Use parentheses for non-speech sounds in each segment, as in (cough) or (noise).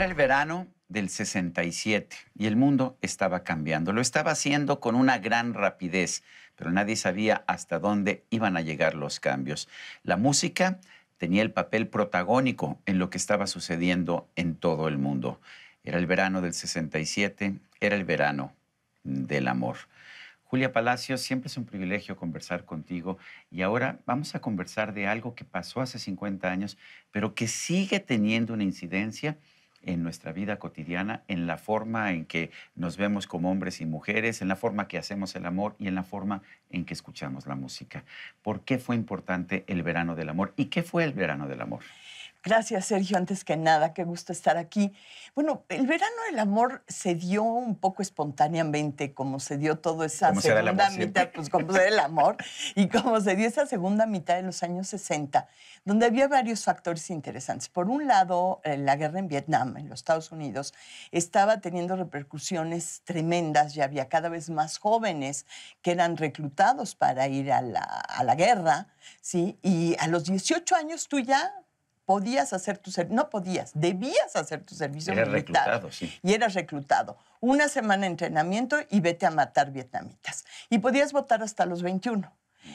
Era el verano del 67 y el mundo estaba cambiando. Lo estaba haciendo con una gran rapidez, pero nadie sabía hasta dónde iban a llegar los cambios. La música tenía el papel protagónico en lo que estaba sucediendo en todo el mundo. Era el verano del 67, era el verano del amor. Julia Palacios, siempre es un privilegio conversar contigo y ahora vamos a conversar de algo que pasó hace 50 años, pero que sigue teniendo una incidencia en nuestra vida cotidiana, en la forma en que nos vemos como hombres y mujeres, en la forma que hacemos el amor y en la forma en que escuchamos la música. ¿Por qué fue importante el verano del amor? ¿Y qué fue el verano del amor? Gracias, Sergio. Antes que nada, qué gusto estar aquí. Bueno, el verano del amor se dio un poco espontáneamente, como se dio toda esa segunda mitad, pues como se el amor, (laughs) y como se dio esa segunda mitad de los años 60, donde había varios factores interesantes. Por un lado, eh, la guerra en Vietnam, en los Estados Unidos, estaba teniendo repercusiones tremendas, ya había cada vez más jóvenes que eran reclutados para ir a la, a la guerra, ¿sí? Y a los 18 años tú ya podías hacer tu servicio, no podías, debías hacer tu servicio Era militar. Reclutado, sí. Y eras reclutado. Una semana de entrenamiento y vete a matar vietnamitas. Y podías votar hasta los 21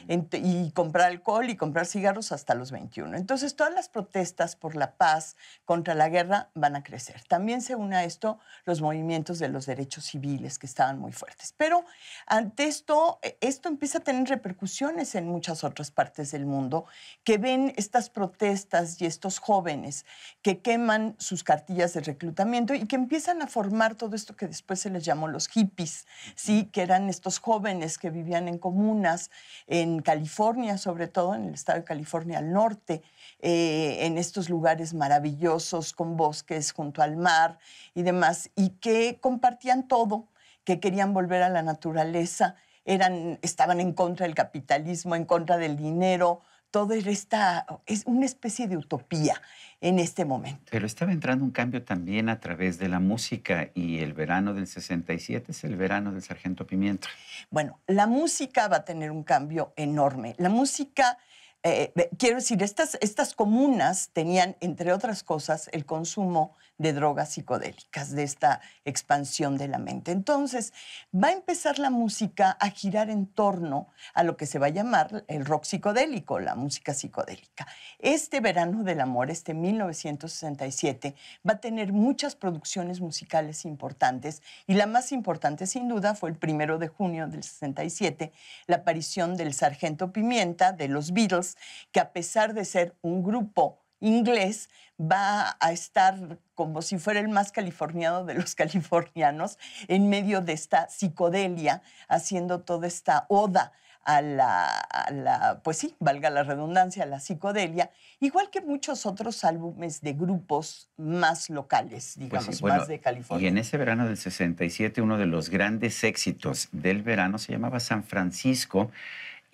y comprar alcohol y comprar cigarros hasta los 21. Entonces, todas las protestas por la paz, contra la guerra, van a crecer. También se une a esto los movimientos de los derechos civiles, que estaban muy fuertes. Pero ante esto, e, esto empieza a tener repercusiones en muchas otras partes del mundo, que ven estas protestas y estos jóvenes que queman sus cartillas de reclutamiento y que empiezan a formar todo esto que después se les llamó los hippies, ¿sí? que eran estos jóvenes que vivían en comunas en California, sobre todo en el estado de California al norte, eh, en estos lugares maravillosos con bosques junto al mar y demás, y que compartían todo, que querían volver a la naturaleza, eran, estaban en contra del capitalismo, en contra del dinero, todo era es una especie de utopía en este momento. Pero estaba entrando un cambio también a través de la música y el verano del 67 es el verano del Sargento Pimienta. Bueno, la música va a tener un cambio enorme. La música... Eh, quiero decir, estas, estas comunas tenían, entre otras cosas, el consumo de drogas psicodélicas, de esta expansión de la mente. Entonces, va a empezar la música a girar en torno a lo que se va a llamar el rock psicodélico, la música psicodélica. Este verano del amor, este 1967, va a tener muchas producciones musicales importantes y la más importante sin duda fue el primero de junio del 67, la aparición del Sargento Pimienta de los Beatles, que a pesar de ser un grupo inglés va a estar como si fuera el más californiano de los (laughs) californianos en medio de esta psicodelia, haciendo toda esta oda a la, pues sí, valga la redundancia, a la psicodelia, igual que muchos otros álbumes de grupos más locales, pues digamos, más de California. Y en ese verano del 67, uno de los grandes éxitos del verano se llamaba San Francisco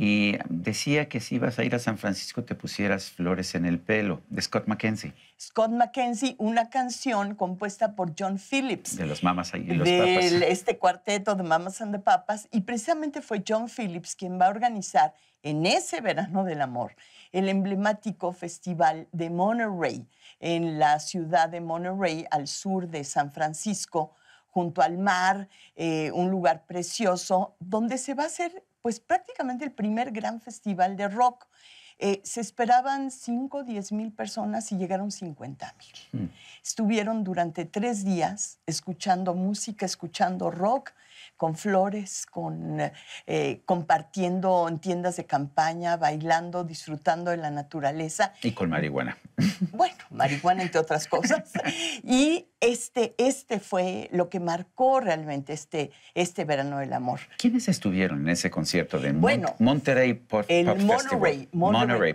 y decía que si ibas a ir a San Francisco te pusieras flores en el pelo, de Scott McKenzie. Scott McKenzie, una canción compuesta por John Phillips. De los mamas y los papas. (laughs) Este cuarteto de mamas and the papas. Y precisamente fue John Phillips quien va a organizar en ese verano del amor el emblemático festival de Monterey, en la ciudad de Monterey, al sur de San Francisco, junto al mar, eh, un lugar precioso, donde se va a hacer pues prácticamente el primer gran festival de rock. Eh, se esperaban 5 o 10 mil personas y llegaron 50 mil. Hmm. Estuvieron durante tres días escuchando música, escuchando rock, con flores, con, eh, eh, compartiendo en tiendas de campaña, bailando, disfrutando de la naturaleza. Y con marihuana. (laughs) Bueno, marihuana entre otras cosas. (laughs) Y este, este fue lo que marcó realmente este, este verano del amor. ¿Quiénes estuvieron en ese concierto de Monterrey por el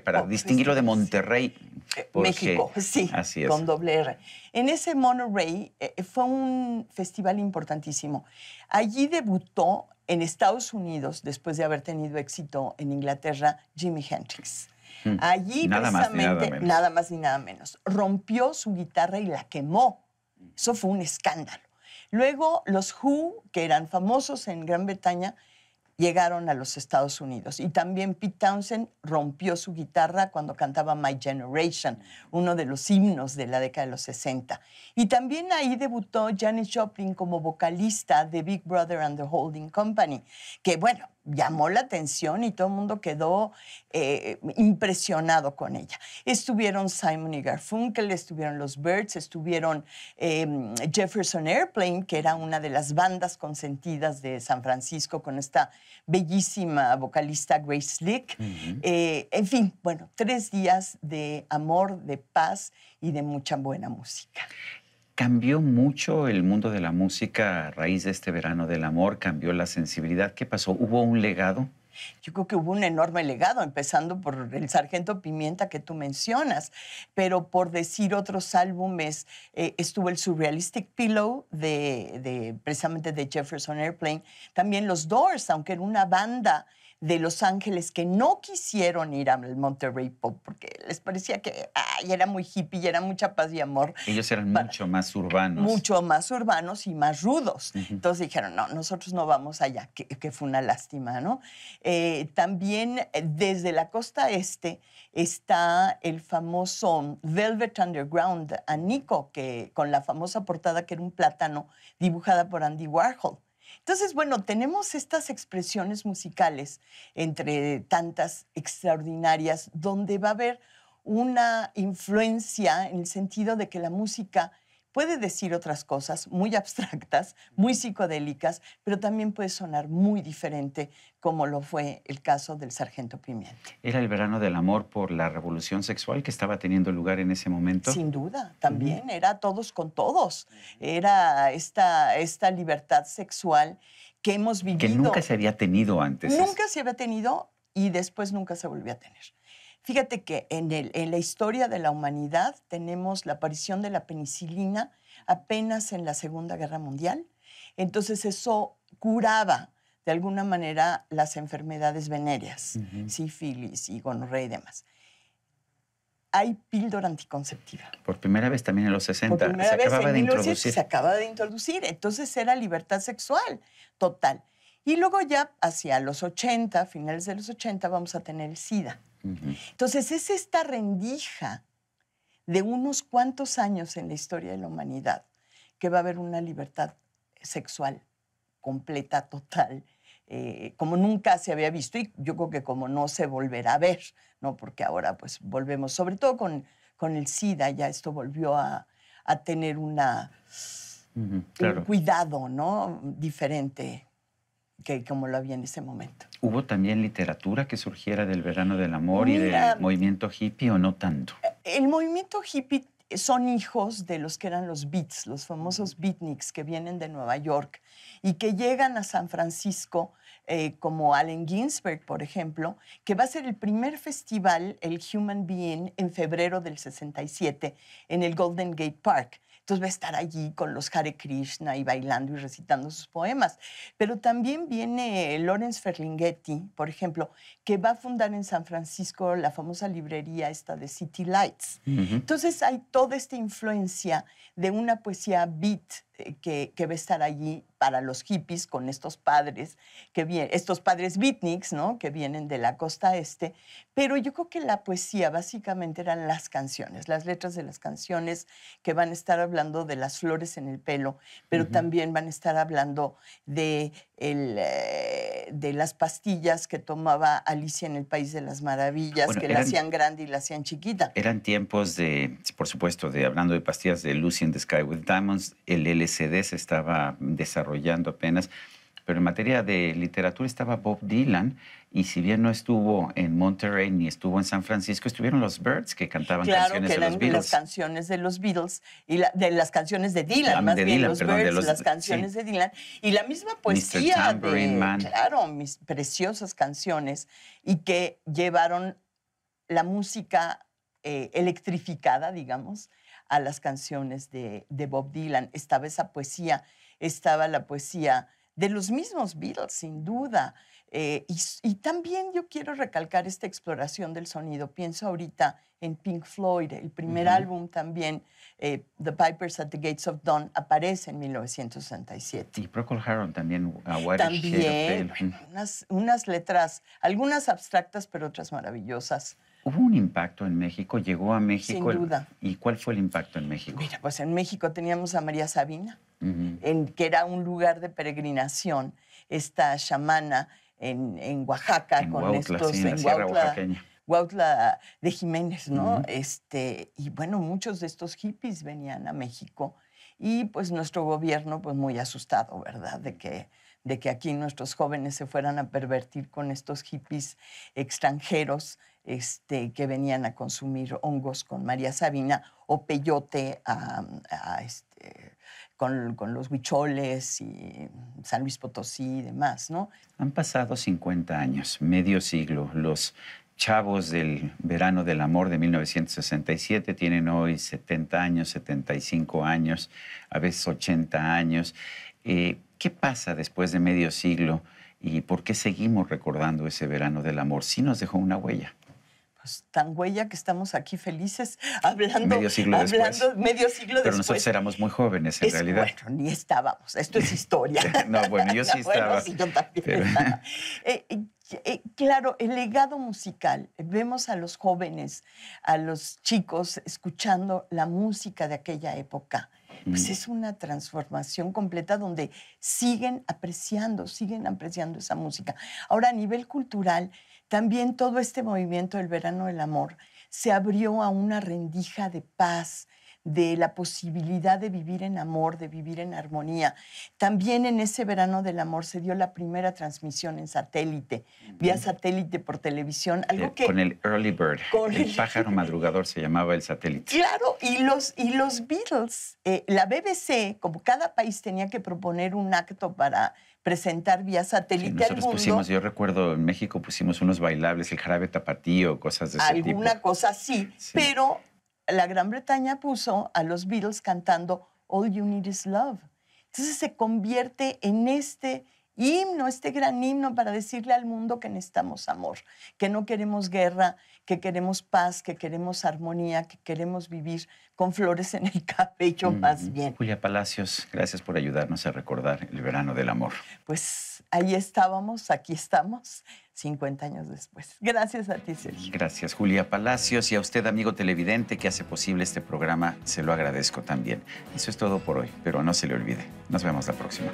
para distinguirlo de Monterrey. Eh, México, sí, con doble R. En ese Monterrey fue un festival importantísimo. Allí debutó en Estados Unidos después de haber tenido éxito en Inglaterra Jimi Hendrix. Hmm. Allí precisamente, nada, nada, más ni nada menos, rompió su guitarra y la quemó. Eso fue un escándalo. Luego los Who, que eran famosos en Gran Bretaña, llegaron a los Estados Unidos. Y también Pete Townsend rompió su guitarra cuando cantaba My Generation, uno de los himnos de la década de los 60. Y también ahí debutó Janis Joplin como vocalista de Big Brother and the Holding Company, que bueno, llamó la atención y todo el mundo quedó eh, impresionado con ella. Estuvieron Simon y Garfunkel, estuvieron los Birds, estuvieron em, Jefferson Airplane, que era una de las bandas consentidas de San Francisco con esta bellísima vocalista Grace Slick. Eh, en fin, bueno, tres días de amor, de paz y de mucha buena música. ¿Cambió mucho el mundo de la música a raíz de este verano del amor? ¿Cambió la sensibilidad? ¿Qué pasó? ¿Hubo un legado? Yo creo que hubo un enorme legado, empezando por el Sargento Pimienta que tú mencionas, pero por decir otros álbumes, eh, estuvo el Surrealistic Pillow de, precisamente de Jefferson Airplane, también los Doors, aunque era una banda de Los Ángeles que no quisieron ir al Monterrey Pop porque les parecía que ay, era muy hippie y era mucha paz y amor. Ellos eran mucho más urbanos. Mucho más urbanos y más rudos. Entonces dijeron, no, nosotros no vamos allá, que, fue una lástima, ¿no? Eh, también eh, desde la costa este está el famoso Velvet Underground, a Nico que, con la famosa portada que era un plátano dibujada por Andy Warhol. Entonces, bueno, tenemos estas expresiones musicales entre tantas extraordinarias, donde va a haber una influencia en el sentido de que la música puede decir otras cosas muy abstractas, muy psicodélicas, pero también puede sonar muy diferente, como lo fue el caso del sargento Pimienta. Era el verano del amor por la revolución sexual que estaba teniendo lugar en ese momento. Sin duda, también era todos con todos. Era esta, esta libertad sexual que hemos vivido. Que nunca se había tenido antes. Nunca se había tenido y después nunca se volvió a tener. Fíjate que en, la historia de la humanidad tenemos la aparición de la penicilina apenas en la Segunda Guerra Mundial. Entonces eso curaba de alguna manera las enfermedades venéreas, sífilis y gonorrea y demás. Hay píldora anticonceptiva. Por primera vez también en los 60 se acababa de Se acaba de introducir, entonces era libertad sexual total. Y luego ya hacia los 80, finales de los 80, vamos a tener el SIDA. Entonces es esta rendija de unos cuantos años en la historia de la humanidad que va a haber una libertad sexual completa, total, eh, como nunca se había visto y yo creo que como no se volverá a ver, ¿no? porque ahora pues volvemos, sobre todo con, con el SIDA, ya esto volvió a, tener una, un cuidado ¿no? diferente que como lo había en ese momento. ¿Hubo también literatura que surgiera del verano del amor y del movimiento hippie o no tanto? Eh, el movimiento hippie son hijos de los que eran los beats, los famosos beatniks que vienen de Nueva York y que llegan a San Francisco, eh, como Allen Ginsberg, por ejemplo, que va a ser el primer festival, el Human Being, en febrero del 67, en el Golden Gate Park. Entonces va a estar allí con los Hare Krishna y bailando y recitando sus poemas. Pero también viene Lorenz Ferlinghetti, por ejemplo, que va a fundar en San Francisco la famosa librería esta de City Lights. Entonces hay toda esta influencia de una poesía beat eh, que, va a estar allí para los hippies con estos padres, que viene, estos padres beatniks, ¿no? Que vienen de la costa este. Pero yo creo que la poesía básicamente eran las canciones, las letras de las canciones que van a estar hablando de las flores en el pelo, pero también van a estar hablando de, el, eh, de las pastillas que tomaba Alicia en el País de las Maravillas, que la hacían grande y la hacían chiquita. Eran tiempos de, por supuesto, de hablando de pastillas de Lucy in the Sky with Diamonds, el CD se estaba desarrollando apenas, pero en materia de literatura estaba Bob Dylan y si bien no estuvo en Monterrey ni estuvo en San Francisco, estuvieron los Birds que cantaban canciones de los Beatles. las canciones de los Beatles y de las canciones de Dylan, ah, más bien los las canciones de Dylan y la misma poesía de, Man. claro, mis preciosas canciones y que llevaron la música eh, electrificada, digamos, a las canciones de, Bob Dylan. Estaba esa poesía, estaba la poesía de los mismos Beatles, sin duda. Eh, y, también yo quiero recalcar esta exploración del sonido. Pienso ahorita en Pink Floyd, el primer álbum también, eh, The Pipers at the Gates of Dawn, aparece en 1967. Y Procol Harum también. Uh, unas letras, algunas abstractas, pero otras maravillosas. Hubo un impacto en México, llegó a México. Sin duda. ¿Y cuál fue el impacto en México? Mira, pues en México teníamos a María Sabina, en, que era un lugar de peregrinación, esta chamana en, en Oaxaca con estos en, de Jiménez, ¿no? Este, y bueno, muchos de estos hippies venían a México y pues nuestro gobierno pues muy asustado, ¿verdad? De que de que aquí nuestros jóvenes se fueran a pervertir con estos hippies extranjeros este, que venían a consumir hongos con María Sabina o peyote a, este, con, los huicholes y San Luis Potosí y demás, ¿no? Han pasado 50 años, medio siglo. Los chavos del verano del amor de 1967 tienen hoy 70 años, 75 años, a veces 80 años. Eh, ¿Qué pasa después de medio siglo y por qué seguimos recordando ese verano del amor? si nos dejó una huella. Pues, tan huella que estamos aquí felices (laughs) hablando medio siglo después. Pero nosotros éramos muy jóvenes en realidad. ni estábamos. Esto es historia. (laughs) no, bueno, yo sí estaba. claro, el legado musical. Vemos a los jóvenes, a los chicos escuchando la música de aquella época pues mm. es una transformación completa donde siguen apreciando, siguen apreciando esa música. Ahora, a nivel cultural, también todo este movimiento del verano del amor se abrió a una rendija de paz, de la posibilidad de vivir en amor, de vivir en armonía. También en ese verano del amor se dio la primera transmisión en satélite, vía satélite por televisión, eh, algo que... Con el Early Bird, el, pájaro (laughs) madrugador se llamaba el satélite. Claro, y los, y los Beatles, eh, la BBC, como cada país tenía que proponer un acto para presentar vía satélite al mundo. Pusimos, yo recuerdo, en México pusimos unos bailables, el jarabe tapatío, cosas de ese tipo. Alguna cosa así, sí. pero la Gran Bretaña puso a los Beatles cantando All You Need Is Love. Entonces se convierte en este himno, este gran himno para decirle al mundo que necesitamos amor, que no queremos guerra, que queremos paz, que queremos armonía, que queremos vivir con flores en el (laughs) cabello más bien. Julia Palacios, gracias por ayudarnos a recordar el verano del amor. Pues ahí estábamos, aquí estamos, 50 años después. Gracias a ti, Sergio. Gracias, Julia Palacios, y a usted, amigo televidente, que hace posible este programa, se lo agradezco también. Eso es todo por hoy, pero no se le olvide. Nos vemos la próxima.